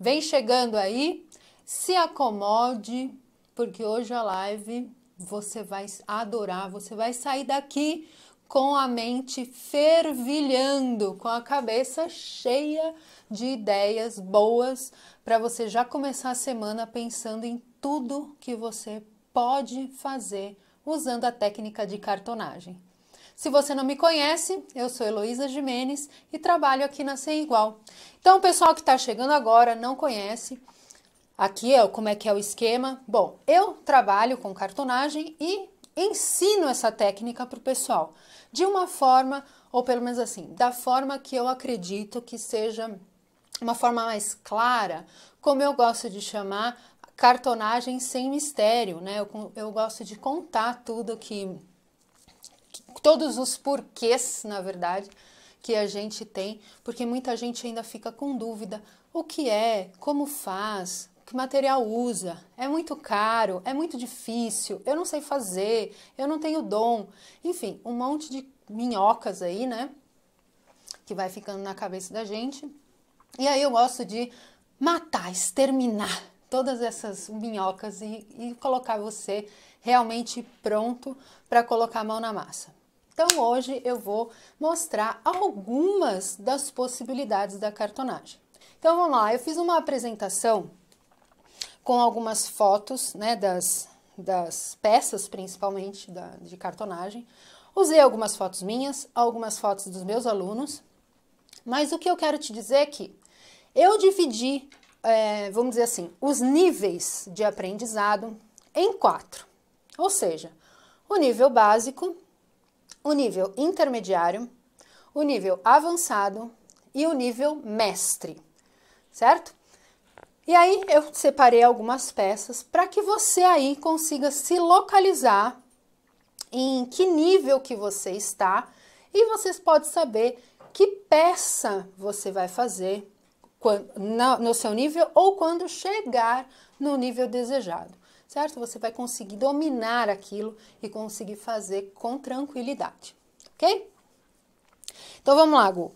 Vem chegando aí, se acomode, porque hoje a live você vai adorar, você vai sair daqui com a mente fervilhando, com a cabeça cheia de ideias boas para você já começar a semana pensando em tudo que você pode fazer usando a técnica de cartonagem. Se você não me conhece, eu sou Heloísa Jimenez e trabalho aqui na Sem Igual. Então, o pessoal que está chegando agora não conhece, aqui é como é que é o esquema. Bom, eu trabalho com cartonagem e ensino essa técnica para o pessoal de uma forma, ou pelo menos assim, da forma que eu acredito que seja uma forma mais clara, como eu gosto de chamar cartonagem sem mistério, né? Eu, eu gosto de contar tudo que todos os porquês, na verdade, que a gente tem, porque muita gente ainda fica com dúvida: o que é, como faz, que material usa, é muito caro, é muito difícil, eu não sei fazer, eu não tenho dom, enfim, um monte de minhocas aí, né? Que vai ficando na cabeça da gente. E aí eu gosto de matar, exterminar todas essas minhocas e, e colocar você realmente pronto para colocar a mão na massa. Então hoje eu vou mostrar algumas das possibilidades da cartonagem. Então vamos lá, eu fiz uma apresentação com algumas fotos né, das, das peças, principalmente da, de cartonagem. Usei algumas fotos minhas, algumas fotos dos meus alunos, mas o que eu quero te dizer é que eu dividi, é, vamos dizer assim, os níveis de aprendizado em quatro. Ou seja, o nível básico, o nível intermediário, o nível avançado e o nível mestre, certo? E aí eu separei algumas peças para que você aí consiga se localizar em que nível que você está e vocês podem saber que peça você vai fazer no seu nível ou quando chegar no nível desejado certo? Você vai conseguir dominar aquilo e conseguir fazer com tranquilidade, ok? Então vamos lá, Gu.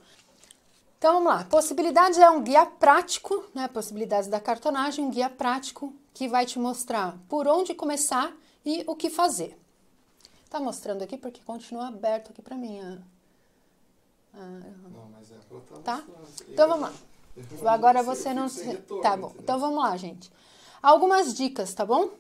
Então vamos lá. Possibilidades é um guia prático, né? Possibilidades da cartonagem, um guia prático que vai te mostrar por onde começar e o que fazer. Tá mostrando aqui porque continua aberto aqui para mim. A... a... Ah, não, mas é pra tá? tá? Então vamos lá. Agora você não. Tá bom. Então vamos lá, gente. Algumas dicas, tá bom?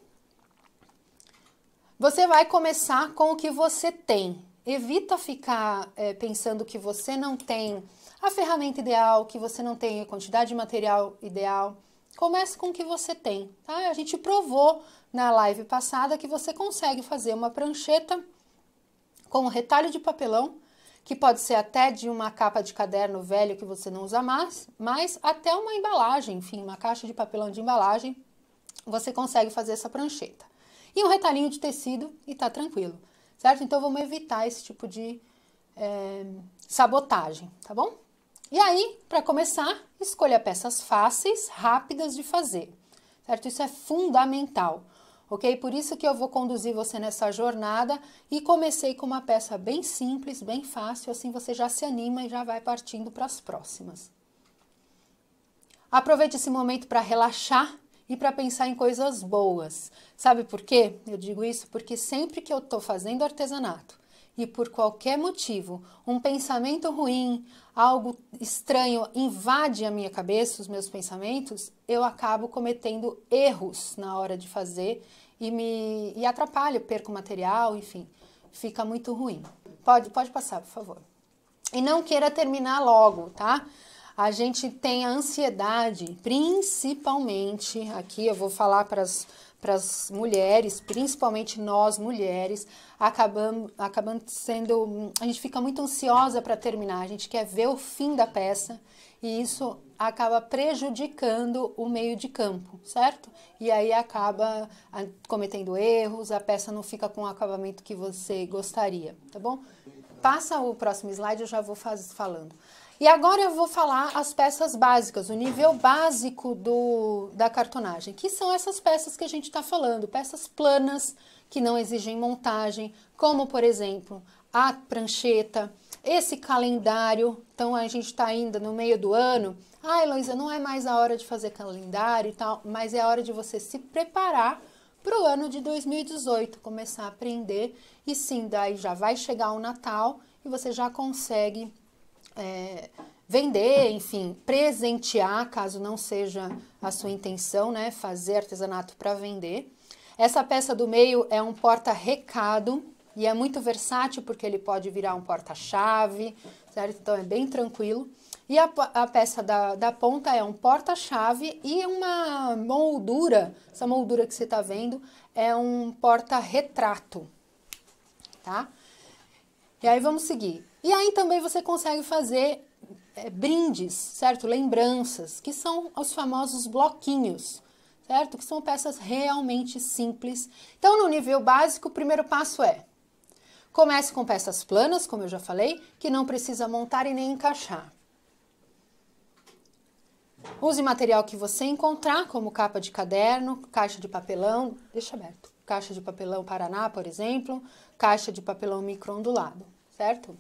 Você vai começar com o que você tem. Evita ficar é, pensando que você não tem a ferramenta ideal, que você não tem a quantidade de material ideal. Comece com o que você tem, tá? A gente provou na live passada que você consegue fazer uma prancheta com um retalho de papelão, que pode ser até de uma capa de caderno velho que você não usa mais, mas até uma embalagem, enfim, uma caixa de papelão de embalagem, você consegue fazer essa prancheta e um retalhinho de tecido e tá tranquilo, certo? Então vamos evitar esse tipo de é, sabotagem, tá bom? E aí, para começar, escolha peças fáceis, rápidas de fazer, certo? Isso é fundamental, ok? Por isso que eu vou conduzir você nessa jornada e comecei com uma peça bem simples, bem fácil, assim você já se anima e já vai partindo para as próximas. Aproveite esse momento para relaxar e para pensar em coisas boas. Sabe por quê? Eu digo isso porque sempre que eu estou fazendo artesanato e por qualquer motivo um pensamento ruim, algo estranho invade a minha cabeça, os meus pensamentos, eu acabo cometendo erros na hora de fazer e me e atrapalho, perco material, enfim, fica muito ruim. Pode, pode passar, por favor. E não queira terminar logo, tá? a gente tem a ansiedade, principalmente aqui, eu vou falar para as para as mulheres, principalmente nós mulheres, acabamos, acabamos sendo. A gente fica muito ansiosa para terminar, a gente quer ver o fim da peça e isso acaba prejudicando o meio de campo, certo? E aí acaba ah, cometendo erros, a peça não fica com o acabamento que você gostaria, tá bom? Passa o próximo slide, eu já vou faz, falando. E agora eu vou falar as peças básicas, o nível básico do, da cartonagem, que são essas peças que a gente está falando, peças planas que não exigem montagem, como por exemplo a prancheta, esse calendário. Então a gente está ainda no meio do ano. Ah, Heloísa, não é mais a hora de fazer calendário e tal, mas é a hora de você se preparar para o ano de 2018, começar a aprender e sim, daí já vai chegar o Natal e você já consegue é, vender, enfim, presentear, caso não seja a sua intenção, né? Fazer artesanato para vender. Essa peça do meio é um porta-recado e é muito versátil porque ele pode virar um porta-chave, certo? Então é bem tranquilo. E a, a peça da, da ponta é um porta-chave e uma moldura, essa moldura que você está vendo é um porta-retrato, tá? E aí vamos seguir. E aí também você consegue fazer é, brindes, certo? Lembranças, que são os famosos bloquinhos, certo? Que são peças realmente simples. Então, no nível básico, o primeiro passo é comece com peças planas, como eu já falei, que não precisa montar e nem encaixar. Use material que você encontrar, como capa de caderno, caixa de papelão, deixa aberto, caixa de papelão Paraná, por exemplo, caixa de papelão microondulado, certo?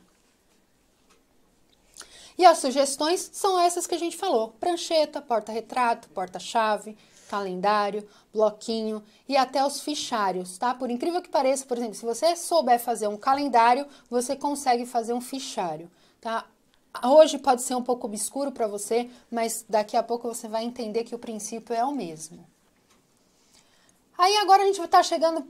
E as sugestões são essas que a gente falou: prancheta, porta-retrato, porta-chave, calendário, bloquinho e até os fichários, tá? Por incrível que pareça, por exemplo, se você souber fazer um calendário, você consegue fazer um fichário, tá? Hoje pode ser um pouco obscuro para você, mas daqui a pouco você vai entender que o princípio é o mesmo. Aí agora a gente está chegando,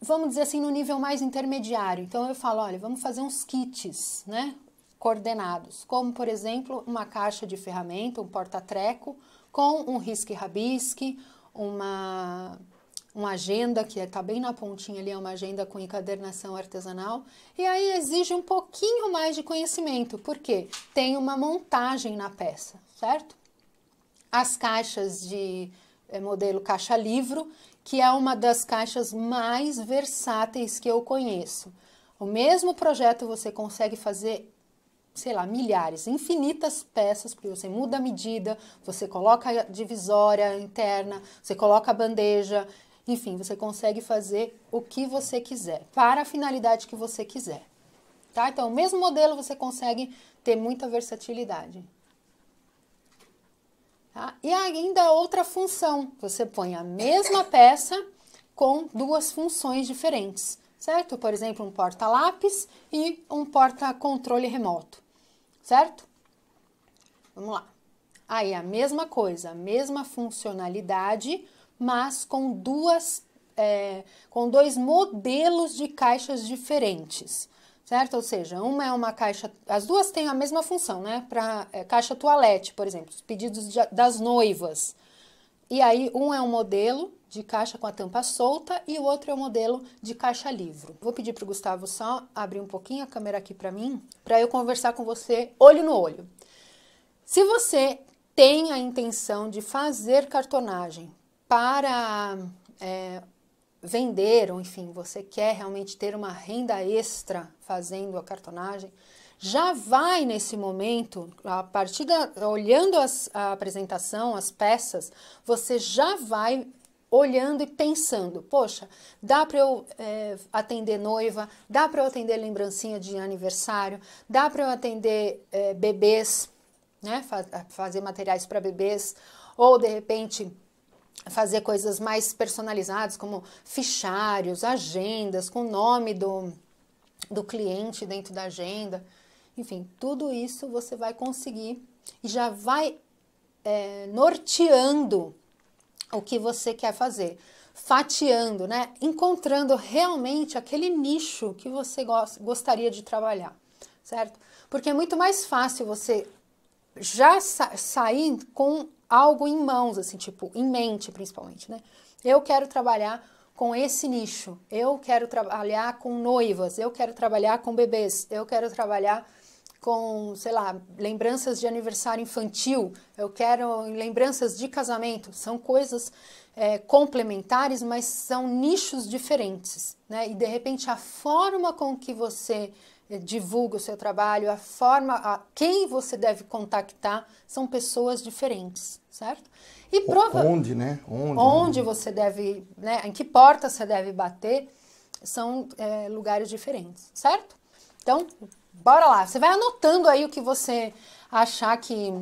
vamos dizer assim, no nível mais intermediário. Então eu falo, olha, vamos fazer uns kits, né? coordenados, como por exemplo uma caixa de ferramenta, um porta-treco, com um risque-rabisque, uma, uma agenda que está bem na pontinha ali, é uma agenda com encadernação artesanal, e aí exige um pouquinho mais de conhecimento, porque tem uma montagem na peça, certo? As caixas de é, modelo caixa-livro, que é uma das caixas mais versáteis que eu conheço. O mesmo projeto você consegue fazer sei lá, milhares, infinitas peças, porque você muda a medida, você coloca a divisória interna, você coloca a bandeja, enfim, você consegue fazer o que você quiser, para a finalidade que você quiser. Tá? Então, o mesmo modelo você consegue ter muita versatilidade. Tá? E ainda outra função, você põe a mesma peça com duas funções diferentes certo? Por exemplo, um porta-lápis e um porta-controle remoto certo? Vamos lá. Aí a mesma coisa, a mesma funcionalidade, mas com duas, é, com dois modelos de caixas diferentes, certo? Ou seja, uma é uma caixa, as duas têm a mesma função, né? Para é, caixa toalete, por exemplo, os pedidos de, das noivas. E aí um é um modelo de caixa com a tampa solta e o outro é o modelo de caixa livro. Vou pedir para o Gustavo só abrir um pouquinho a câmera aqui para mim, para eu conversar com você olho no olho. Se você tem a intenção de fazer cartonagem para é, vender, ou enfim, você quer realmente ter uma renda extra fazendo a cartonagem, já vai nesse momento, a partir da, olhando as, a apresentação, as peças, você já vai olhando e pensando: poxa, dá para eu é, atender noiva, dá para eu atender lembrancinha de aniversário, dá para eu atender é, bebês, né? fazer materiais para bebês, ou de repente fazer coisas mais personalizadas, como fichários, agendas, com o nome do, do cliente dentro da agenda. Enfim, tudo isso você vai conseguir e já vai é, norteando o que você quer fazer. Fatiando, né? Encontrando realmente aquele nicho que você gostaria de trabalhar, certo? Porque é muito mais fácil você já sa sair com algo em mãos, assim, tipo, em mente principalmente, né? Eu quero trabalhar com esse nicho, eu quero trabalhar com noivas, eu quero trabalhar com bebês, eu quero trabalhar com, sei lá, lembranças de aniversário infantil, eu quero lembranças de casamento, são coisas é, complementares, mas são nichos diferentes, né? E de repente a forma com que você é, divulga o seu trabalho, a forma, a quem você deve contactar são pessoas diferentes, certo? E prova onde, né? Onde, né? onde você deve, né? Em que porta você deve bater são é, lugares diferentes, certo? Então, Bora lá, você vai anotando aí o que você achar que,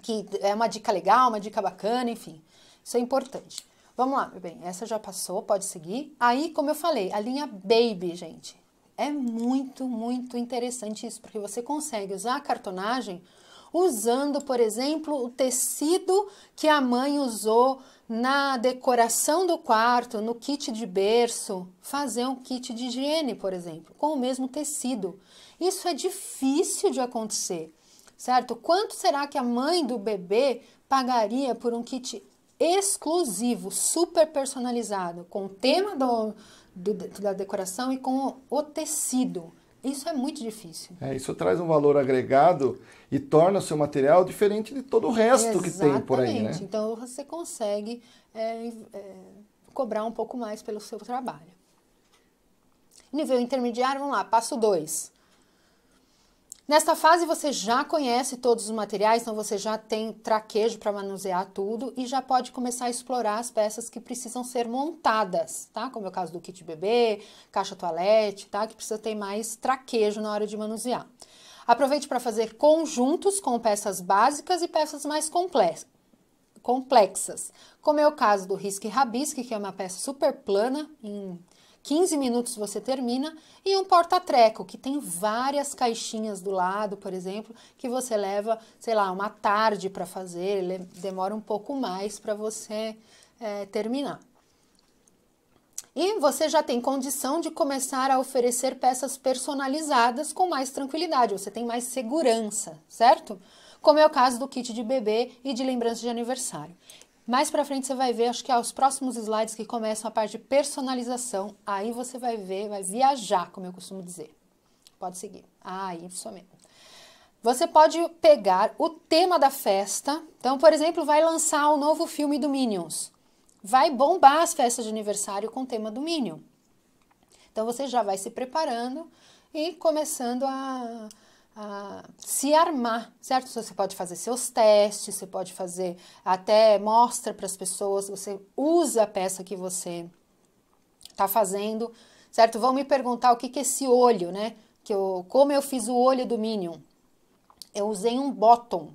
que é uma dica legal, uma dica bacana, enfim. Isso é importante. Vamos lá, meu bem, essa já passou, pode seguir. Aí, como eu falei, a linha Baby, gente, é muito, muito interessante isso, porque você consegue usar a cartonagem usando, por exemplo, o tecido que a mãe usou na decoração do quarto, no kit de berço, fazer um kit de higiene, por exemplo, com o mesmo tecido. Isso é difícil de acontecer, certo? Quanto será que a mãe do bebê pagaria por um kit exclusivo, super personalizado, com o tema do, do, da decoração e com o tecido? Isso é muito difícil. É, isso traz um valor agregado e torna o seu material diferente de todo o resto Exatamente. que tem por aí, né? Então você consegue é, é, cobrar um pouco mais pelo seu trabalho. Nível intermediário, vamos lá, passo 2. Nesta fase você já conhece todos os materiais, então você já tem traquejo para manusear tudo e já pode começar a explorar as peças que precisam ser montadas, tá? Como é o caso do kit bebê, caixa toalete, tá? Que precisa ter mais traquejo na hora de manusear. Aproveite para fazer conjuntos com peças básicas e peças mais complexas complexas, como é o caso do risque rabisque, que é uma peça super plana, em 15 minutos você termina, e um porta-treco, que tem várias caixinhas do lado, por exemplo, que você leva, sei lá, uma tarde para fazer, ele demora um pouco mais para você é, terminar. E você já tem condição de começar a oferecer peças personalizadas com mais tranquilidade, você tem mais segurança, certo? Como é o caso do kit de bebê e de lembrança de aniversário. Mais para frente você vai ver, acho que é os próximos slides que começam a parte de personalização. Aí você vai ver, vai viajar, como eu costumo dizer. Pode seguir. Ah, isso mesmo. Você pode pegar o tema da festa. Então, por exemplo, vai lançar o um novo filme do Minions. Vai bombar as festas de aniversário com o tema do Minion. Então, você já vai se preparando e começando a a se armar, certo? Então, você pode fazer seus testes, você pode fazer até mostra para as pessoas, você usa a peça que você está fazendo, certo? Vão me perguntar o que, que é esse olho, né? Que eu, como eu fiz o olho do Minion? Eu usei um bottom,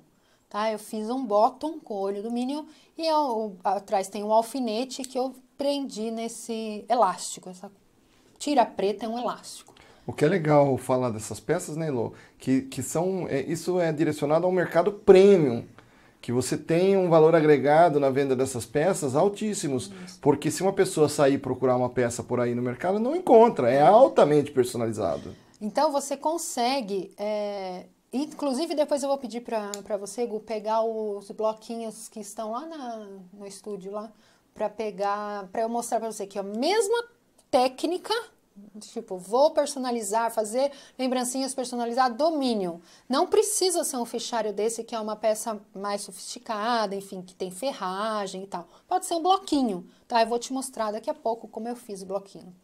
tá? Eu fiz um bottom com o olho do Minion e eu, é atrás tem um alfinete que eu prendi nesse elástico. Essa tira preta é um elástico. O que é legal falar dessas peças, né, Elô? Que, que são. É, isso é direcionado ao mercado premium. Que você tem um valor agregado na venda dessas peças altíssimos. Isso. Porque se uma pessoa sair procurar uma peça por aí no mercado, não encontra. É altamente personalizado. Então você consegue. É, inclusive, depois eu vou pedir para você, Gu, pegar os bloquinhos que estão lá na, no estúdio lá. Para pegar. Para eu mostrar para você que é a mesma técnica Tipo, vou personalizar, fazer lembrancinhas personalizadas do Não precisa ser um fichário desse, que é uma peça mais sofisticada, enfim, que tem ferragem e tal. Pode ser um bloquinho, tá? Eu vou te mostrar daqui a pouco como eu fiz o bloquinho.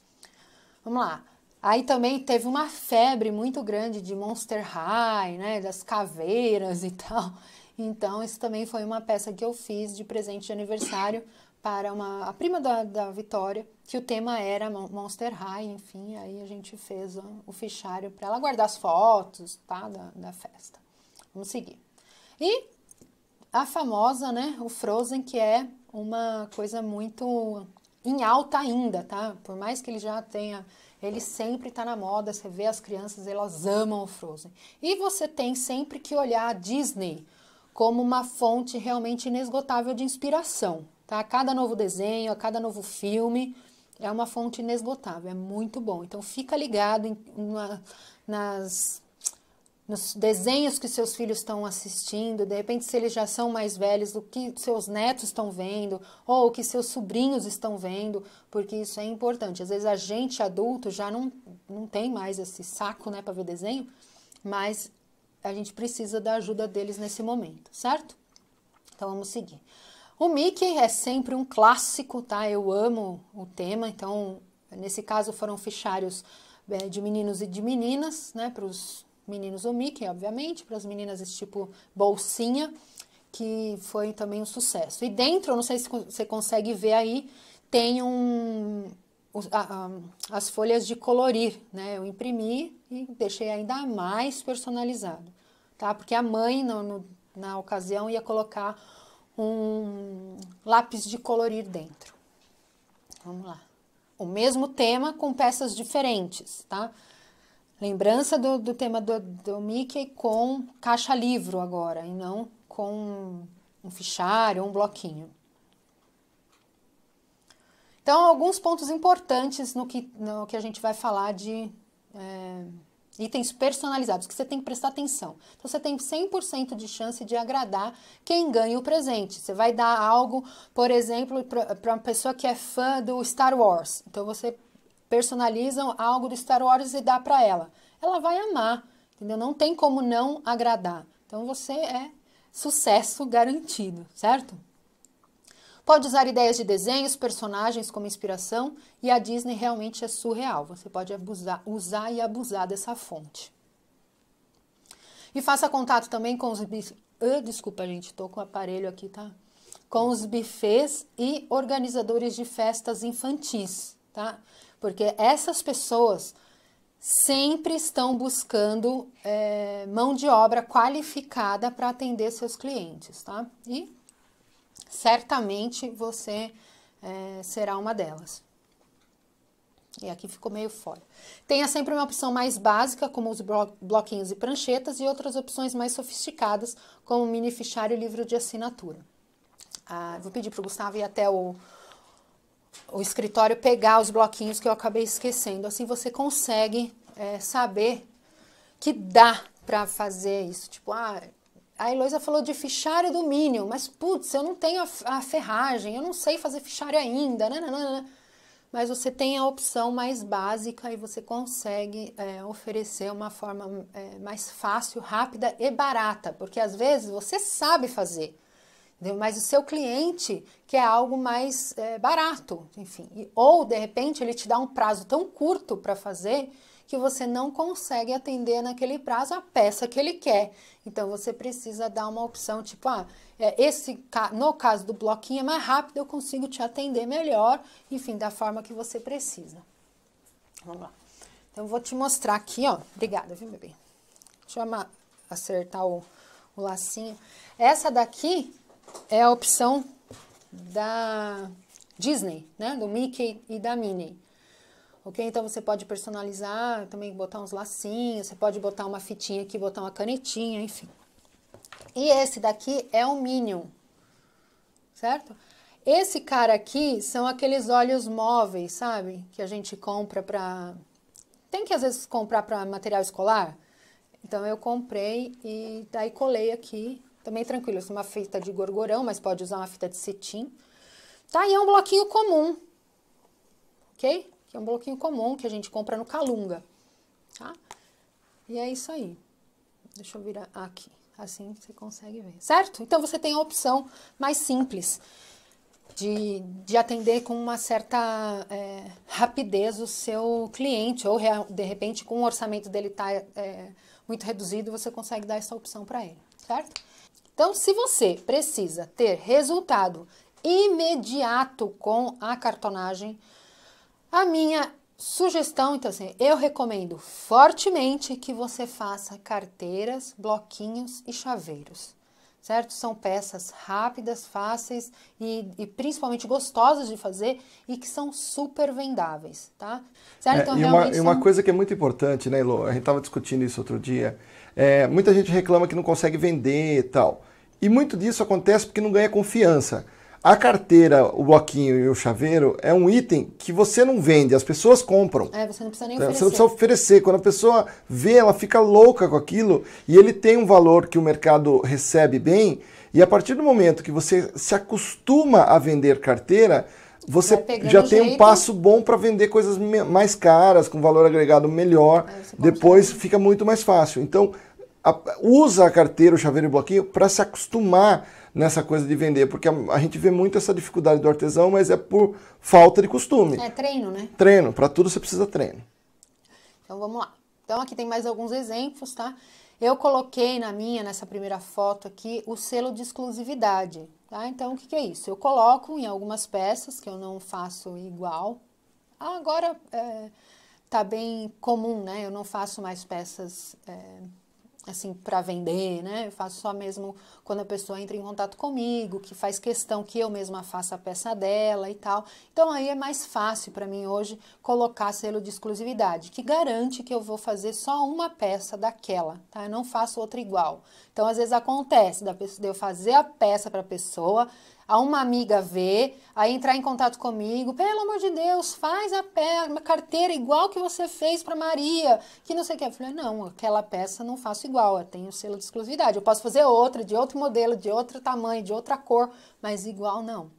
Vamos lá. Aí também teve uma febre muito grande de Monster High, né? Das caveiras e tal. Então, isso também foi uma peça que eu fiz de presente de aniversário para uma, a prima da, da Vitória, que o tema era Monster High, enfim, aí a gente fez o, o fichário para ela guardar as fotos, tá, da, da festa. Vamos seguir. E a famosa, né, o Frozen, que é uma coisa muito em alta ainda, tá? Por mais que ele já tenha, ele sempre tá na moda, você vê as crianças, elas amam o Frozen. E você tem sempre que olhar a Disney como uma fonte realmente inesgotável de inspiração, Tá? A cada novo desenho, a cada novo filme, é uma fonte inesgotável, é muito bom. Então fica ligado em, na, nas nos desenhos que seus filhos estão assistindo, de repente se eles já são mais velhos, do que seus netos estão vendo, ou o que seus sobrinhos estão vendo, porque isso é importante. Às vezes a gente adulto já não, não tem mais esse saco, né, para ver desenho, mas a gente precisa da ajuda deles nesse momento, certo? Então vamos seguir. O Mickey é sempre um clássico, tá? Eu amo o tema, então nesse caso foram fichários é, de meninos e de meninas, né? Para os meninos o Mickey, obviamente, para as meninas esse tipo bolsinha, que foi também um sucesso. E dentro, não sei se você consegue ver aí, tem um as folhas de colorir, né? Eu imprimi e deixei ainda mais personalizado, tá? Porque a mãe, no, no, na ocasião, ia colocar um lápis de colorir dentro. Vamos lá. O mesmo tema com peças diferentes, tá? Lembrança do, do tema do, do Mickey com caixa-livro agora, e não com um fichário um bloquinho. Então, alguns pontos importantes no que, no que a gente vai falar de é, Itens personalizados que você tem que prestar atenção. Então você tem 100% de chance de agradar quem ganha o presente. Você vai dar algo, por exemplo, para uma pessoa que é fã do Star Wars. Então você personaliza algo do Star Wars e dá para ela. Ela vai amar, entendeu? Não tem como não agradar. Então você é sucesso garantido, certo? Pode usar ideias de desenhos, personagens como inspiração e a Disney realmente é surreal. Você pode abusar, usar e abusar dessa fonte. E faça contato também com os. Ah, desculpa, gente, tô com o aparelho aqui, tá? Com os bifes e organizadores de festas infantis, tá? Porque essas pessoas sempre estão buscando é, mão de obra qualificada para atender seus clientes, tá? E certamente você é, será uma delas. E aqui ficou meio fora. Tenha sempre uma opção mais básica, como os bloquinhos e pranchetas, e outras opções mais sofisticadas, como mini fichário e livro de assinatura. Ah, vou pedir para o Gustavo ir até o, o escritório pegar os bloquinhos que eu acabei esquecendo. Assim você consegue é, saber que dá para fazer isso. Tipo, ah, a Heloísa falou de fichário do mínimo, mas putz, eu não tenho a, a ferragem, eu não sei fazer fichário ainda, nananana. mas você tem a opção mais básica e você consegue é, oferecer uma forma é, mais fácil, rápida e barata, porque às vezes você sabe fazer, entendeu? mas o seu cliente quer algo mais é, barato, enfim, ou de repente ele te dá um prazo tão curto para fazer que você não consegue atender naquele prazo a peça que ele quer. Então você precisa dar uma opção tipo, ah, é, esse no caso do bloquinho é mais rápido, eu consigo te atender melhor, enfim, da forma que você precisa. Vamos lá. Então vou te mostrar aqui, ó. Obrigada, viu, bebê? Deixa eu acertar o, o lacinho. Essa daqui é a opção da Disney, né? Do Mickey e da Minnie ok? Então você pode personalizar, também botar uns lacinhos, você pode botar uma fitinha aqui, botar uma canetinha, enfim. E esse daqui é o Minion, certo? Esse cara aqui são aqueles olhos móveis, sabe? Que a gente compra pra... Tem que às vezes comprar para material escolar. Então eu comprei e daí colei aqui. Também tranquilo, isso é uma fita de gorgorão, mas pode usar uma fita de cetim. Tá? E é um bloquinho comum, ok? que é um bloquinho comum que a gente compra no Calunga, tá? E é isso aí. Deixa eu virar aqui, assim você consegue ver, certo? Então você tem a opção mais simples de, de atender com uma certa é, rapidez o seu cliente, ou de repente com o orçamento dele tá é, muito reduzido, você consegue dar essa opção para ele, certo? Então, se você precisa ter resultado imediato com a cartonagem, a minha sugestão, então assim, eu recomendo fortemente que você faça carteiras, bloquinhos e chaveiros certo? São peças rápidas, fáceis e, e, principalmente gostosas de fazer e que são super vendáveis, tá? Certo? É, então, e, uma, são... e uma coisa que é muito importante, né, Elo? A gente estava discutindo isso outro dia. É, muita gente reclama que não consegue vender e tal. E muito disso acontece porque não ganha confiança. A carteira, o bloquinho e o chaveiro é um item que você não vende, as pessoas compram. É, você não precisa nem oferecer. Né, você não precisa oferecer. Quando a pessoa vê, ela fica louca com aquilo e ele tem um valor que o mercado recebe bem. E a partir do momento que você se acostuma a vender carteira, você já tem jeito. um passo bom para vender coisas mais caras, com valor agregado melhor. É, Depois fica muito mais fácil. Então, a, usa a carteira, o chaveiro e o bloquinho para se acostumar nessa coisa de vender, porque a, a, gente vê muito essa dificuldade do artesão, mas é por falta de costume. É treino, né? Treino, para tudo você precisa treino. Então vamos lá. Então aqui tem mais alguns exemplos, tá? Eu coloquei na minha, nessa primeira foto aqui, o selo de exclusividade, tá? Então o que, que é isso? Eu coloco em algumas peças que eu não faço igual. Ah, agora é, tá bem comum, né? Eu não faço mais peças. É, assim para vender, né? Eu faço só mesmo quando a pessoa entra em contato comigo, que faz questão que eu mesma faça a peça dela e tal. Então aí é mais fácil para mim hoje colocar selo de exclusividade, que garante que eu vou fazer só uma peça daquela, tá? Eu não faço outra igual. Então às vezes acontece da pessoa de eu fazer a peça para a pessoa, a uma amiga ver, a entrar em contato comigo, pelo amor de Deus, faz a, a carteira igual que você fez para Maria, que não sei o que. Eu falei, não, aquela peça não faço igual, eu tenho selo de exclusividade. Eu posso fazer outra, de outro modelo, de outro tamanho, de outra cor, mas igual não,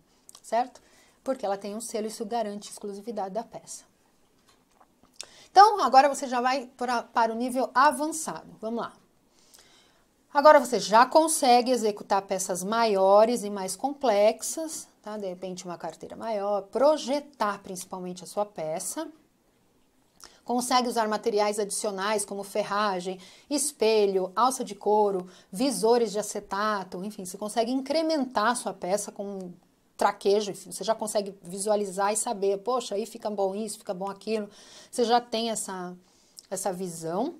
certo? Porque ela tem um selo, isso garante exclusividade da peça. Então, agora você já vai pra, para o nível avançado. Vamos lá. Agora você já consegue executar peças maiores e mais complexas, tá? De repente uma carteira maior, projetar principalmente a sua peça. Consegue usar materiais adicionais como ferragem, espelho, alça de couro, visores de acetato, enfim, você consegue incrementar a sua peça com traquejo, enfim, você já consegue visualizar e saber, poxa, aí fica bom isso, fica bom aquilo. Você já tem essa essa visão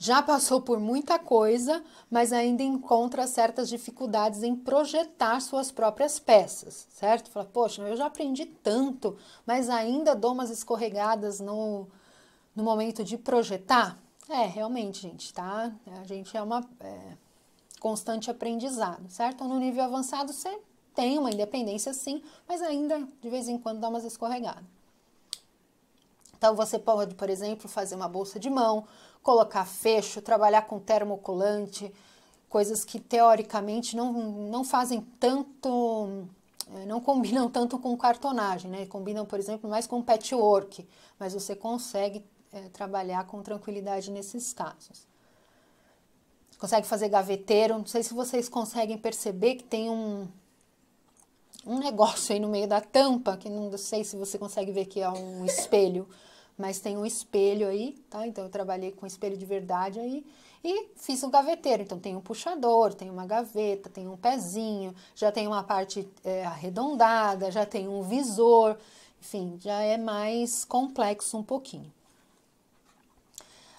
já passou por muita coisa, mas ainda encontra certas dificuldades em projetar suas próprias peças, certo? Fala, poxa, eu já aprendi tanto, mas ainda dou umas escorregadas no, no momento de projetar. É, realmente, gente, tá? A gente é uma é, constante aprendizado, certo? No nível avançado, você tem uma independência, sim, mas ainda, de vez em quando, dá umas escorregadas. Então, você pode, por exemplo, fazer uma bolsa de mão, colocar fecho, trabalhar com termocolante, coisas que teoricamente não, não fazem tanto, eh, não combinam tanto com cartonagem, né? Combinam, por exemplo, mais com patchwork, mas você consegue é, trabalhar com tranquilidade nesses casos. Consegue fazer gaveteiro, não sei se vocês conseguem perceber que tem um, um negócio aí no meio da tampa, que não sei se você consegue ver que é um espelho mas tem um espelho aí, tá? Então eu trabalhei com espelho de verdade aí e fiz um gaveteiro. Então tem um puxador, tem uma gaveta, tem um pezinho, já tem uma parte é, arredondada, já tem um visor, enfim, já é mais complexo um pouquinho.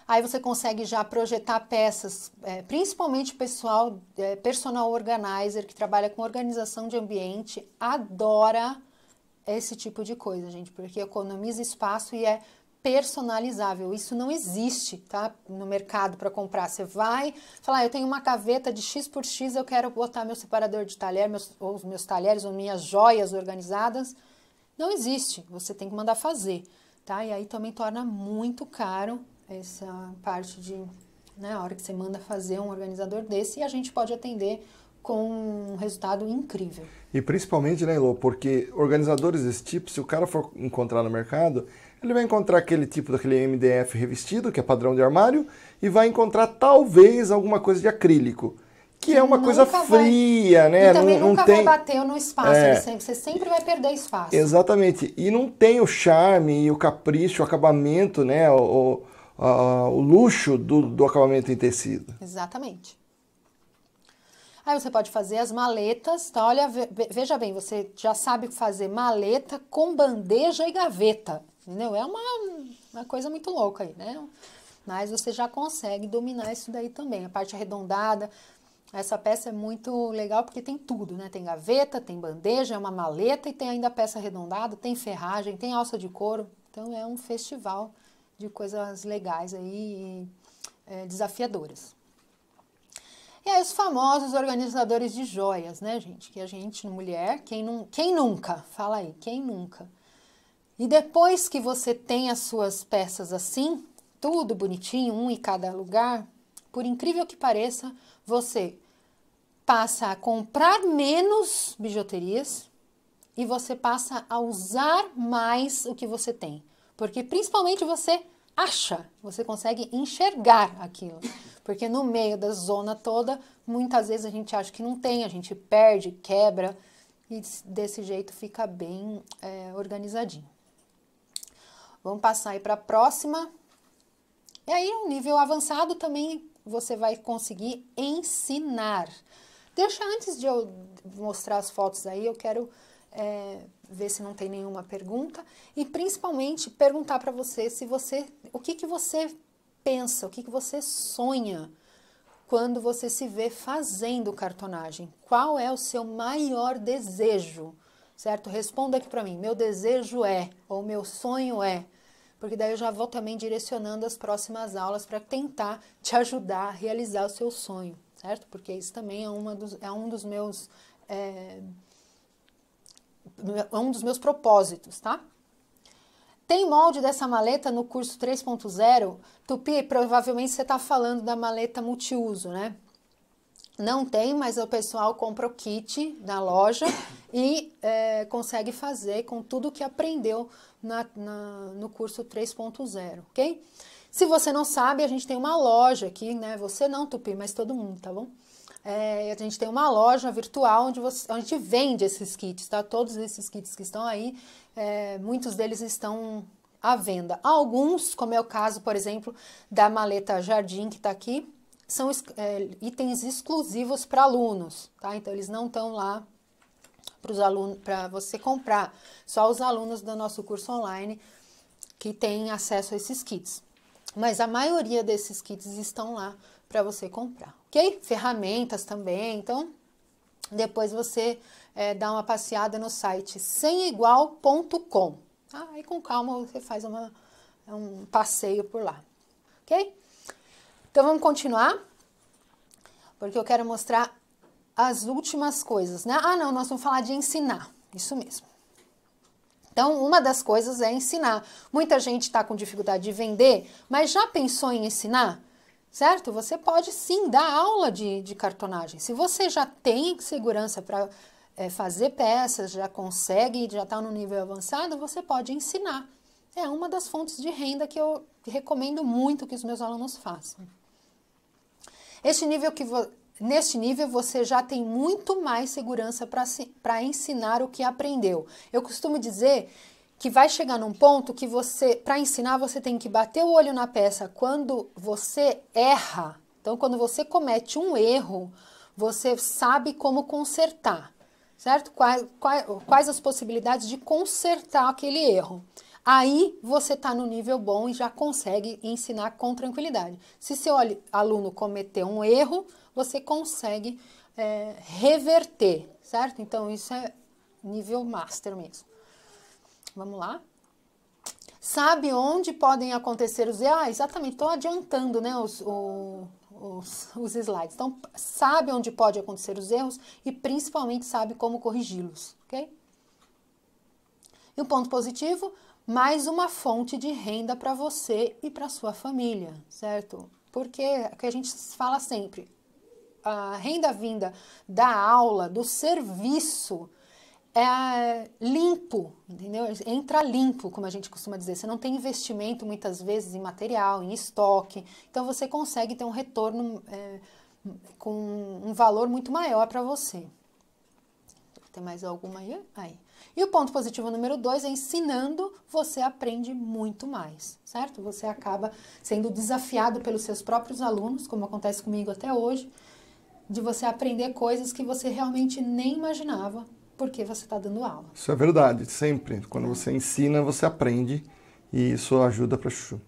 Aí você consegue já projetar peças, é, principalmente pessoal, é, personal organizer que trabalha com organização de ambiente, adora esse tipo de coisa, gente, porque economiza espaço e é personalizável. Isso não existe, tá? No mercado para comprar. Você vai falar, ah, eu tenho uma caveta de X por X, eu quero botar meu separador de talher, meus, ou os meus talheres, ou minhas joias organizadas. Não existe. Você tem que mandar fazer, tá? E aí também torna muito caro essa parte de, né, a hora que você manda fazer um organizador desse, e a gente pode atender com um resultado incrível. E principalmente, né, Elô, porque organizadores desse tipo, se o cara for encontrar no mercado, ele vai encontrar aquele tipo daquele MDF revestido, que é padrão de armário, e vai encontrar talvez alguma coisa de acrílico que é uma nunca coisa fria, vai. né? E também não, nunca não tem... vai bater no espaço, é. sempre. você sempre vai perder espaço. Exatamente. E não tem o charme e o capricho, o acabamento, né? O, o, a, o luxo do, do, acabamento em tecido. Exatamente. Aí você pode fazer as maletas, tá? Olha, veja bem, você já sabe fazer maleta com bandeja e gaveta entendeu? É uma, uma coisa muito louca aí, né? Mas você já consegue dominar isso daí também, a parte arredondada. Essa peça é muito legal porque tem tudo, né? Tem gaveta, tem bandeja, é uma maleta e tem ainda peça arredondada, tem ferragem, tem alça de couro. Então é um festival de coisas legais aí e é, desafiadoras. E aí os famosos organizadores de joias, né, gente? Que a gente, mulher, quem, nu quem nunca? Fala aí, quem nunca? E depois que você tem as suas peças assim, tudo bonitinho, um em cada lugar, por incrível que pareça, você passa a comprar menos bijuterias e você passa a usar mais o que você tem. Porque principalmente você acha, você consegue enxergar aquilo. Porque no meio da zona toda, muitas vezes a gente acha que não tem, a gente perde, quebra e desse jeito fica bem é, organizadinho. Vamos passar aí para a próxima. E aí, um nível avançado também você vai conseguir ensinar. Deixa antes de eu mostrar as fotos aí, eu quero é, ver se não tem nenhuma pergunta e principalmente perguntar para você se você o que que você pensa, o que que você sonha quando você se vê fazendo cartonagem. Qual é o seu maior desejo? certo? Responda aqui para mim, meu desejo é, ou meu sonho é, porque daí eu já vou também direcionando as próximas aulas para tentar te ajudar a realizar o seu sonho, certo? Porque isso também é, uma dos, é um dos meus é, é um dos meus propósitos, tá? Tem molde dessa maleta no curso 3.0? Tupi, provavelmente você está falando da maleta multiuso, né? Não tem, mas o pessoal compra o kit na loja e é, consegue fazer com tudo que aprendeu na, na, no curso 3.0, ok? Se você não sabe, a gente tem uma loja aqui, né? Você não, Tupi, mas todo mundo, tá bom? É, a gente tem uma loja virtual onde, você, onde vende esses kits, tá? Todos esses kits que estão aí, é, muitos deles estão à venda. Alguns, como é o caso, por exemplo, da maleta Jardim, que está aqui, são é, itens exclusivos para alunos, tá? Então, eles não estão lá para os alunos, para você comprar, só os alunos do nosso curso online que têm acesso a esses kits. Mas a maioria desses kits estão lá para você comprar, ok? Ferramentas também, então depois você é, dá uma passeada no site semigual.com. Tá? Aí com calma você faz uma, um passeio por lá, ok? Então vamos continuar? Porque eu quero mostrar as últimas coisas, né? Ah, não, nós vamos falar de ensinar. Isso mesmo. Então, uma das coisas é ensinar. Muita gente está com dificuldade de vender, mas já pensou em ensinar? Certo? Você pode sim dar aula de, de cartonagem. Se você já tem segurança para é, eh, fazer peças, já consegue, já está no nível avançado, você pode ensinar. É uma das fontes de renda que eu recomendo muito que os meus alunos façam. Este nível que Neste nível, você já tem muito mais segurança para ensinar o que aprendeu. Eu costumo dizer que vai chegar num ponto que você, para ensinar, você tem que bater o olho na peça quando você erra. Então, quando você comete um erro, você sabe como consertar, certo? Quais, quais, quais as possibilidades de consertar aquele erro aí você está no nível bom e já consegue ensinar com tranquilidade. Se seu aluno cometer um erro, você consegue é, reverter, certo? Então, isso é nível master mesmo. Vamos lá? Sabe onde podem acontecer os erros? Ah, exatamente, estou adiantando né, os, os, os slides. Então, sabe onde pode acontecer os erros e principalmente sabe como corrigi-los, ok? E o ponto positivo, mais uma fonte de renda para você e para sua família, certo? Porque é o que a gente fala sempre, a renda vinda da aula, do serviço, é limpo, entendeu? Entra limpo, como a gente costuma dizer. Você não tem investimento muitas vezes em material, em estoque, então você consegue ter um retorno é, com um valor muito maior para você. Tem mais alguma aí? Aí. E o ponto positivo número dois é ensinando, você aprende muito mais, certo? Você acaba sendo desafiado pelos seus próprios alunos, como acontece comigo até hoje, de você aprender coisas que você realmente nem imaginava porque você está dando aula. Isso é verdade, sempre. Quando você ensina, você aprende e isso ajuda para Chuchu.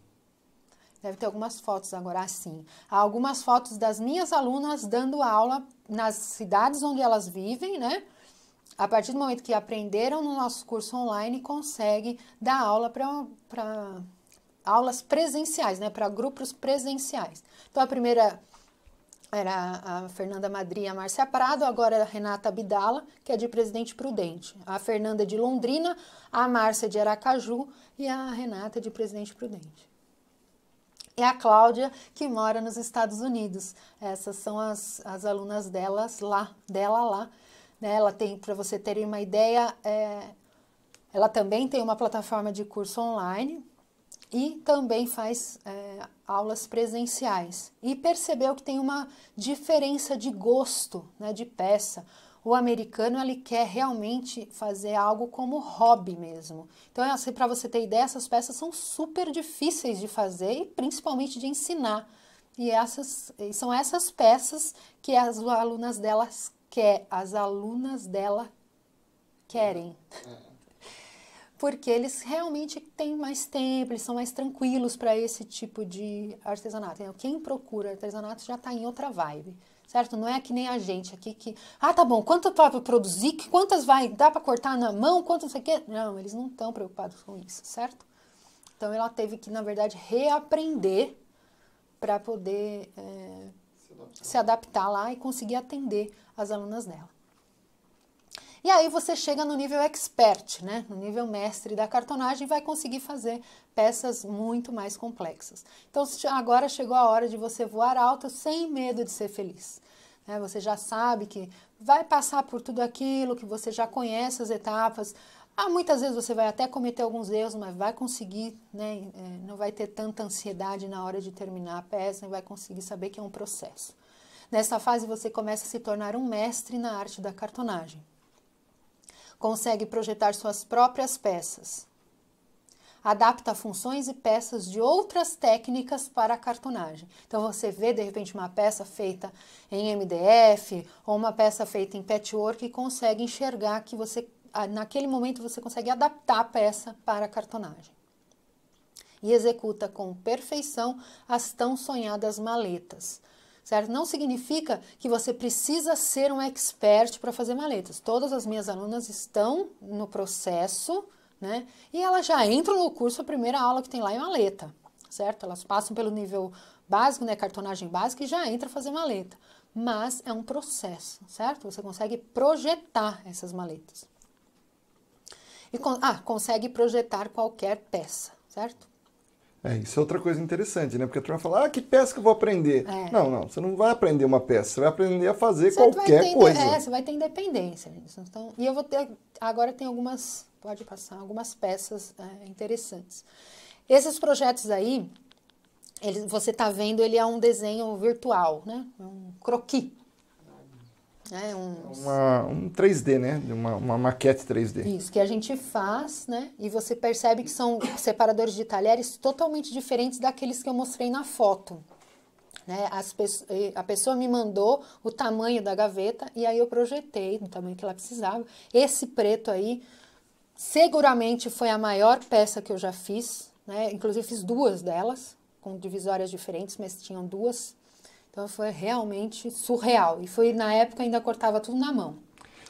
Deve ter algumas fotos agora assim. Há algumas fotos das minhas alunas dando aula nas cidades onde elas vivem, né? a partir do momento que aprenderam no nosso curso online, conseguem dar aula para aulas presenciais, né, para grupos presenciais. Então, a primeira era a Fernanda Madri e a Márcia Prado, agora a Renata Abdala, que é de Presidente Prudente. A Fernanda de Londrina, a Márcia de Aracaju e a Renata de Presidente Prudente. E a Cláudia, que mora nos Estados Unidos. Essas são as, as alunas delas lá, dela lá, né? Ela tem, para você ter uma ideia, é, ela também tem uma plataforma de curso online e também faz é, aulas presenciais. E percebeu que tem uma diferença de gosto né, de peça. O americano ele quer realmente fazer algo como hobby mesmo. Então, assim, para você ter ideia, essas peças são super difíceis de fazer e principalmente de ensinar. E essas, são essas peças que as alunas delas quer, é as alunas dela querem. É. Porque eles realmente têm mais tempo, eles são mais tranquilos para esse tipo de artesanato. Então, quem procura artesanato já está em outra vibe, certo? Não é que nem a gente aqui que, ah, tá bom, quanto para produzir, quantas vai, dá para cortar na mão, quanto não sei o quê. Não, eles não estão preocupados com isso, certo? Então ela teve que, na verdade, reaprender para poder é, se, adaptar. se adaptar lá e conseguir atender as alunas dela. E aí você chega no nível expert, né? no nível mestre da cartonagem, vai conseguir fazer peças muito mais complexas. Então agora chegou a hora de você voar alto sem medo de ser feliz. Né? Você já sabe que vai passar por tudo aquilo, que você já conhece as etapas. Ah, muitas vezes você vai até cometer alguns erros, mas vai conseguir, né? É, não vai ter tanta ansiedade na hora de terminar a peça, e vai conseguir saber que é um processo. Nessa fase, você começa a se tornar um mestre na arte da cartonagem. Consegue projetar suas próprias peças. Adapta funções e peças de outras técnicas para a cartonagem. Então, você vê, de repente, uma peça feita em MDF ou uma peça feita em patchwork e consegue enxergar que você, naquele momento, você consegue adaptar a peça para a cartonagem e executa com perfeição as tão sonhadas maletas, certo? Não significa que você precisa ser um expert para fazer maletas. Todas as minhas alunas estão no processo, né? E elas já entram no curso, a primeira aula que tem lá é maleta, certo? Elas passam pelo nível básico, né? Cartonagem básica e já entra a fazer maleta. Mas é um processo, certo? Você consegue projetar essas maletas. E ah, consegue projetar qualquer peça, certo? É, isso é outra coisa interessante, né? Porque a turma fala, ah, que peça que eu vou aprender. É. Não, não, você não vai aprender uma peça, você vai aprender a fazer você qualquer ter, coisa. É, você vai ter independência nisso. Então, e eu vou ter, agora tem algumas, pode passar, algumas peças é, interessantes. Esses projetos aí, ele, você está vendo, ele é um desenho virtual, né? É um croquis. É, é um... Uma, um 3D, né? Uma, uma maquete 3D. Isso, que a gente faz, né? E você percebe que são separadores de talheres totalmente diferentes daqueles que eu mostrei na foto. Né? As, a pessoa me mandou o tamanho da gaveta e aí eu projetei no tamanho que ela precisava. Esse preto aí seguramente foi a maior peça que eu já fiz, né? Inclusive fiz duas delas, com divisórias diferentes, mas tinham duas então foi realmente surreal. E foi na época ainda cortava tudo na mão.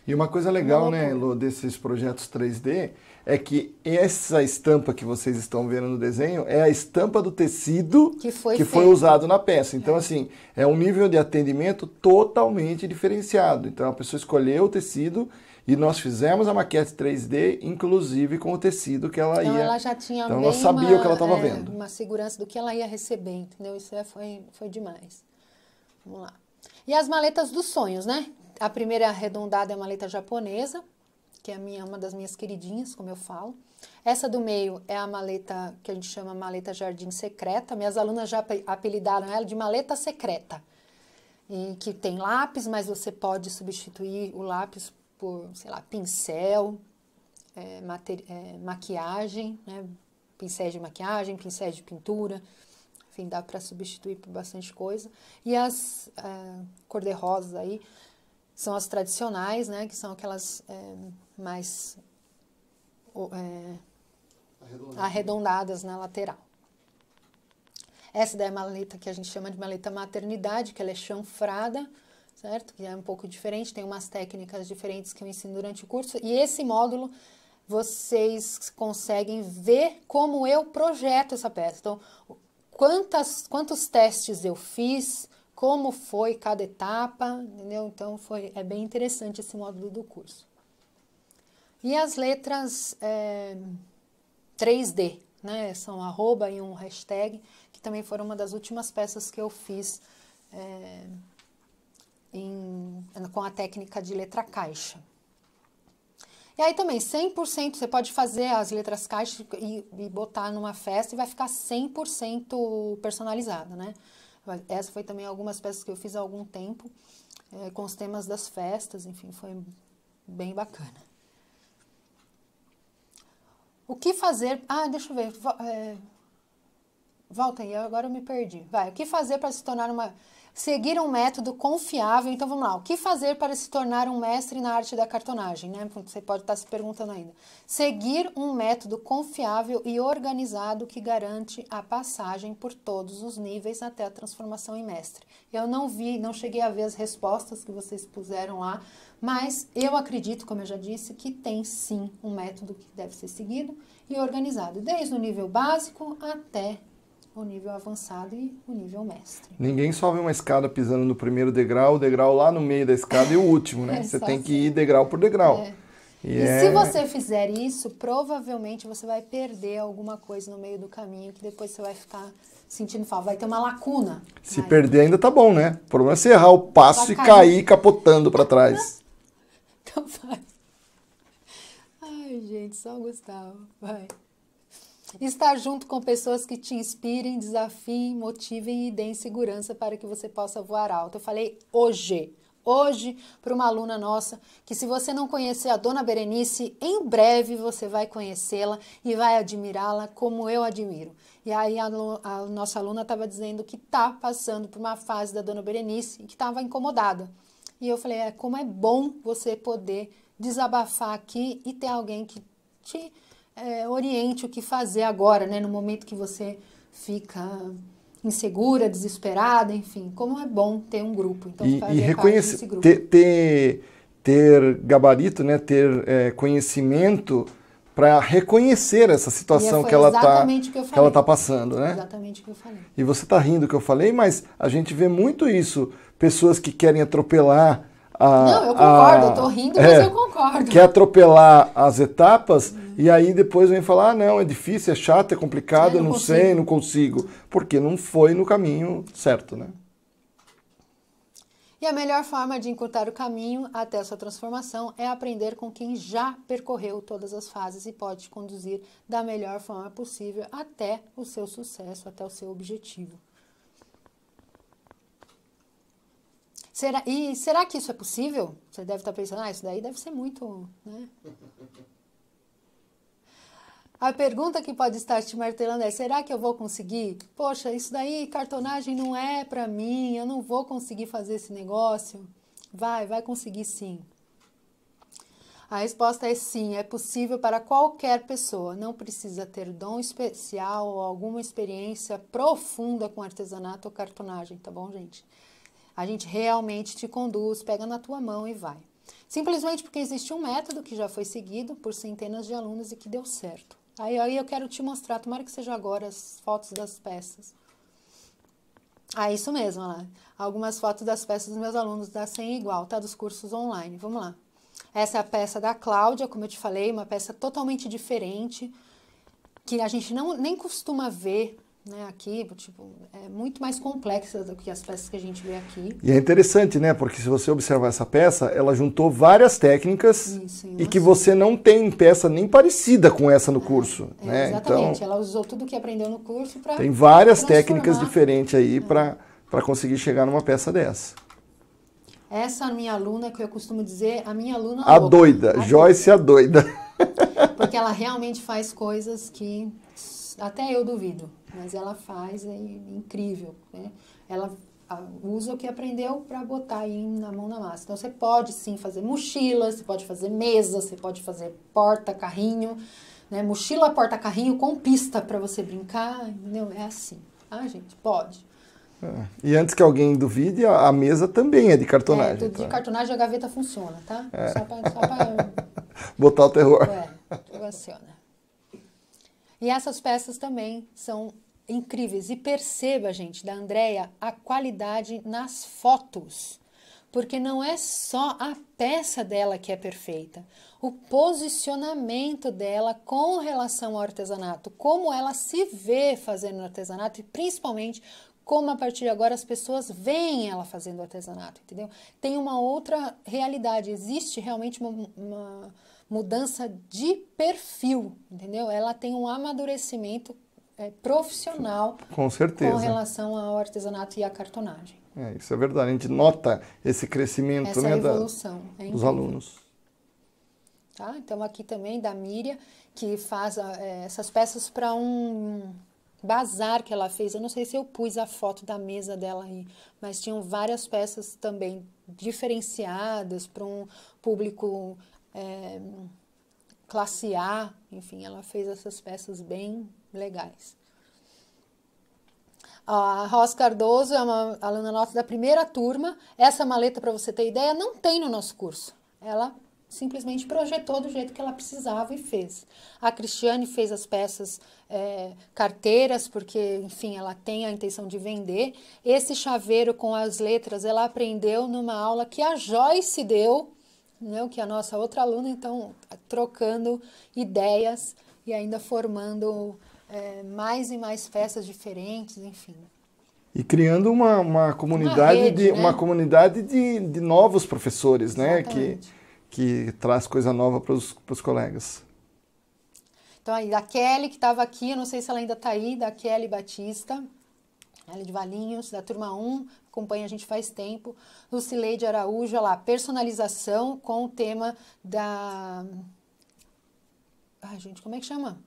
E uma coisa legal, né, Lu, desses projetos 3D é que essa estampa que vocês estão vendo no desenho é a estampa do tecido que foi, que foi usado na peça. Então, é. assim, é um nível de atendimento totalmente diferenciado. Então, a pessoa escolheu o tecido e nós fizemos a maquete 3D, inclusive com o tecido que ela então, ia. Ela já tinha então, ela sabia uma, o que ela estava é, vendo. Uma segurança do que ela ia receber, entendeu? Isso é, foi, foi demais. Vamos lá. E as maletas dos sonhos, né? A primeira arredondada é a maleta japonesa, que é minha, uma das minhas queridinhas, como eu falo. Essa do meio é a maleta que a gente chama maleta jardim secreta. Minhas alunas já apelidaram ela de maleta secreta. E que tem lápis, mas você pode substituir o lápis por, sei lá, pincel, é, é, maquiagem, né? pincéis de maquiagem, pincéis de pintura. Enfim, dá para substituir por bastante coisa. E as é, cor de rosa aí são as tradicionais, né? Que são aquelas é, mais é, arredondadas. arredondadas na lateral. Essa daí é a maleta que a gente chama de maleta maternidade, que ela é chanfrada, certo? Que é um pouco diferente, tem umas técnicas diferentes que eu ensino durante o curso. E esse módulo vocês conseguem ver como eu projeto essa peça. Então, quantas, quantos testes eu fiz, como foi cada etapa, entendeu? Então foi, é bem interessante esse módulo do curso. E as letras é, 3D, né? São arroba e um hashtag, que também foram uma das últimas peças que eu fiz é, em, com a técnica de letra caixa. E aí também, 100%, você pode fazer as letras caixas e, e botar numa festa e vai ficar 100% personalizado, né? Essa foi também algumas peças que eu fiz há algum tempo, é, com os temas das festas, enfim, foi bem bacana. O que fazer... Ah, deixa eu ver. É... Volta aí, agora eu me perdi. Vai, o que fazer para se tornar uma seguir um método confiável. Então vamos lá, o que fazer para se tornar um mestre na arte da cartonagem, né? Você pode estar se perguntando ainda. Seguir um método confiável e organizado que garante a passagem por todos os níveis até a transformação em mestre. Eu não vi, não cheguei a ver as respostas que vocês puseram lá, mas eu acredito, como eu já disse, que tem sim um método que deve ser seguido e organizado, desde o nível básico até o nível avançado e o nível mestre. Ninguém sobe uma escada pisando no primeiro degrau, o degrau lá no meio da escada e o último, né? É, você tem assim. que ir degrau por degrau. É. E, e é... se você fizer isso, provavelmente você vai perder alguma coisa no meio do caminho que depois você vai ficar sentindo falta, vai ter uma lacuna. Se perder ainda tá bom, né? O problema é você errar o passo vai e cair, cair capotando para trás. então vai. Ai, gente, só o Gustavo. Vai. Estar junto com pessoas que te inspirem, desafiem, motivem e deem segurança para que você possa voar alto. Eu falei hoje hoje para uma aluna nossa, que se você não conhecer a Dona Berenice, em breve você vai conhecê-la e vai admirá-la como eu admiro. E aí a, a nossa aluna estava dizendo que está passando por uma fase da Dona Berenice e que estava incomodada. E eu falei, é, como é bom você poder desabafar aqui e ter alguém que te é, oriente o que fazer agora, né? No momento que você fica insegura, desesperada, enfim, como é bom ter um grupo. Então, e, e reconhecer, ter, ter, ter, gabarito, né? Ter é, conhecimento para reconhecer essa é situação que ela está que, que ela tá, tá passando, né? Exatamente o que eu falei. E você está rindo que eu falei, mas a gente vê muito isso, pessoas que querem atropelar a, Não, eu concordo, a, eu tô rindo, mas é, eu concordo. Quer atropelar as etapas e aí depois vem falar: ah, não, é difícil, é chato, é complicado, é, eu não, não sei, não consigo. Porque não foi no caminho certo, né? E a melhor forma de encurtar o caminho até a sua transformação é aprender com quem já percorreu todas as fases e pode te conduzir da melhor forma possível até o seu sucesso, até o seu objetivo. Será, e será que isso é possível? Você deve estar pensando, ah, isso daí deve ser muito. Né? A pergunta que pode estar te martelando é: será que eu vou conseguir? Poxa, isso daí, cartonagem não é para mim, eu não vou conseguir fazer esse negócio. Vai, vai conseguir sim. A resposta é sim, é possível para qualquer pessoa. Não precisa ter dom especial ou alguma experiência profunda com artesanato ou cartonagem, tá bom, gente? a gente realmente te conduz, pega na tua mão e vai. Simplesmente porque existe um método que já foi seguido por centenas de alunos e que deu certo. Aí, aí eu quero te mostrar, tomara que seja agora as fotos das peças. Ah, isso mesmo, lá. Algumas fotos das peças dos meus alunos da Sem Igual, tá? Dos cursos online. Vamos lá. Essa é a peça da Cláudia, como eu te falei, uma peça totalmente diferente, que a gente não, nem costuma ver né, aqui, tipo, é muito mais complexa do que as peças que a gente vê aqui. E é interessante, né? Porque se você observar essa peça, ela juntou várias técnicas Isso, e que você não tem peça nem parecida com essa no é, curso, é, né? Então, exatamente. Então, ela usou tudo que aprendeu no curso para Tem várias técnicas diferentes aí é. para conseguir chegar numa peça dessa. Essa minha aluna, que eu costumo dizer, a minha aluna A louca, doida, a Joyce a doida. Porque ela realmente faz coisas que até eu duvido, mas ela faz, é incrível. Né? Ela usa o que aprendeu para botar aí na mão na massa. Então você pode sim fazer mochila, você pode fazer mesa, você pode fazer porta-carrinho, né? Mochila, porta-carrinho com pista para você brincar, entendeu? É assim. tá, gente, pode. É. E antes que alguém duvide, a mesa também é de cartonagem. É, tá? de cartonagem a gaveta funciona, tá? É. Só pra... botar o terror. É, funciona. E essas peças também são incríveis. E perceba, gente, da Andrea, a qualidade nas fotos. Porque não é só a peça dela que é perfeita, o posicionamento dela com relação ao artesanato, como ela se vê fazendo artesanato e principalmente como a partir de agora as pessoas veem ela fazendo artesanato, entendeu? Tem uma outra realidade, existe realmente uma, uma mudança de perfil, entendeu? Ela tem um amadurecimento é, profissional com, certeza. com relação ao artesanato e à cartonagem. É, isso é verdade. A gente nota esse crescimento Essa né, da, é dos alunos. Tá? Então, aqui também da Miriam, que faz é, essas peças para um bazar que ela fez. Eu não sei se eu pus a foto da mesa dela aí, mas tinham várias peças também diferenciadas para um público é, classe A, enfim, ela fez essas peças bem legais. A Ross Cardoso é uma aluna nossa da primeira turma. Essa maleta, para você ter ideia, não tem no nosso curso. Ela simplesmente projetou do jeito que ela precisava e fez. A Cristiane fez as peças é, carteiras, porque, enfim, ela tem a intenção de vender. Esse chaveiro com as letras, ela aprendeu numa aula que a Joyce deu entendeu? Né, que é a nossa outra aluna, então, trocando ideias e ainda formando é, mais e mais festas diferentes, enfim. E criando uma, uma comunidade, uma rede, de, né? uma comunidade de, de novos professores, né? Que, que traz coisa nova para os colegas. Então, aí, Kelly, que estava aqui, eu não sei se ela ainda está aí, da Kelly Batista, ela de Valinhos, da turma 1, acompanha a gente faz tempo. Lucileide Araújo, olha lá, personalização com o tema da. Ai, gente, como é que chama?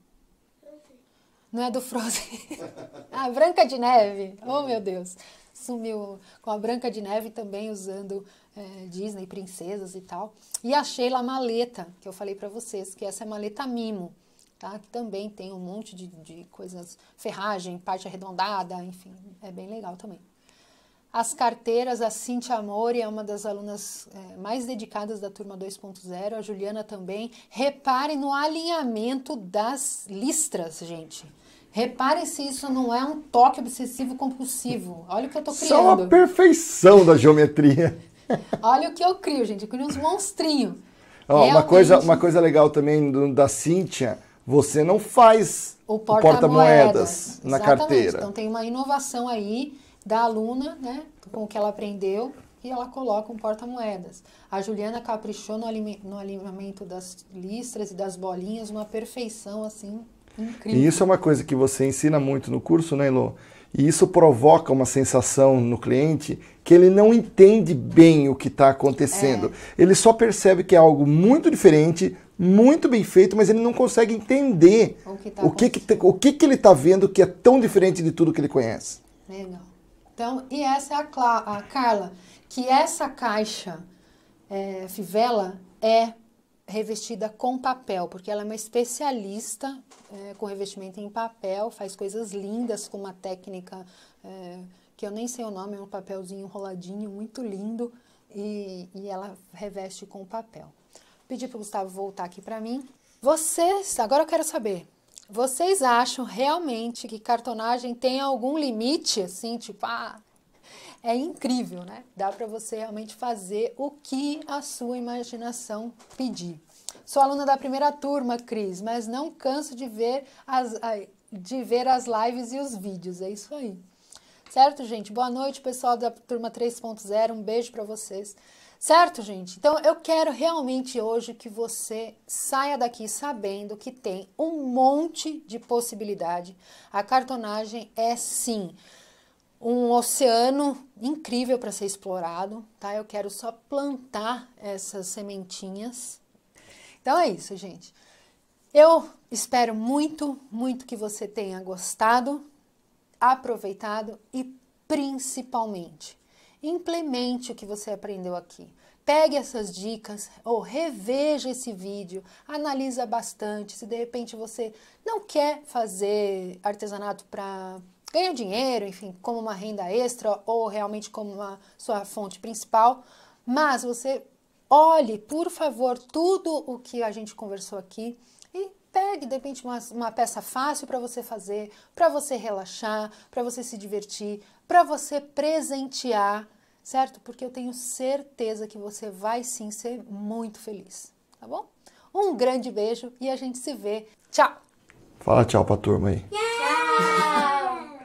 Não é do Frozen. ah, Branca de Neve. Oh, meu Deus. Sumiu com a Branca de Neve também usando é, Disney, princesas e tal. E a Sheila Maleta, que eu falei para vocês, que essa é maleta mimo, tá? Que também tem um monte de, de coisas, ferragem, parte arredondada, enfim, é bem legal também. As carteiras, a Cintia Amore é uma das alunas é, mais dedicadas da turma 2.0, a Juliana também. Reparem no alinhamento das listras, gente. Reparem se isso não é um toque obsessivo compulsivo. Olha o que eu tô é criando. Só a perfeição da geometria. Olha o que eu crio, gente. Eu crio uns monstrinhos. Oh, uma, coisa, uma coisa legal também do, da Cintia, você não faz o porta-moedas porta na carteira. Então tem uma inovação aí da aluna, né, com o que ela aprendeu, e ela coloca um porta-moedas. A Juliana caprichou no, alime, no alinhamento das listras e das bolinhas, uma perfeição assim incrível. E isso é uma coisa que você ensina muito no curso, né, Elô? E isso provoca uma sensação no cliente que ele não entende bem o que está acontecendo. É. Ele só percebe que é algo muito diferente, muito bem feito, mas ele não consegue entender o que, tá o, que, que, tá, o que, que ele está vendo que é tão diferente de tudo que ele conhece. Legal. Então, e essa é a, Cla a Carla, que essa caixa é, fivela é revestida com papel, porque ela é uma especialista é, com revestimento em papel, faz coisas lindas com uma técnica é, que eu nem sei o nome, é um papelzinho enroladinho, muito lindo, e, e ela reveste com papel. Pedi para o Gustavo voltar aqui para mim. Vocês, agora eu quero saber, vocês acham realmente que cartonagem tem algum limite, assim, tipo, ah, é incrível, né? Dá para você realmente fazer o que a sua imaginação pedir. Sou aluna da primeira turma, Cris, mas não canso de ver as, de ver as lives e os vídeos. É isso aí. Certo, gente? Boa noite, pessoal da turma 3.0. Um beijo para vocês. Certo, gente? Então eu quero realmente hoje que você saia daqui sabendo que tem um monte de possibilidade. A cartonagem é sim um oceano incrível para ser explorado, tá? Eu quero só plantar essas sementinhas. Então é isso, gente. Eu espero muito, muito que você tenha gostado, aproveitado e principalmente Implemente o que você aprendeu aqui. Pegue essas dicas ou reveja esse vídeo, analisa bastante. Se de repente você não quer fazer artesanato para ganhar dinheiro, enfim, como uma renda extra ou realmente como uma sua fonte principal, mas você olhe, por favor, tudo o que a gente conversou aqui e pegue de repente uma, uma peça fácil para você fazer, para você relaxar, para você se divertir, para você presentear, certo? Porque eu tenho certeza que você vai sim ser muito feliz, tá bom? Um grande beijo e a gente se vê. Tchau! Fala tchau pra turma aí. Tchau!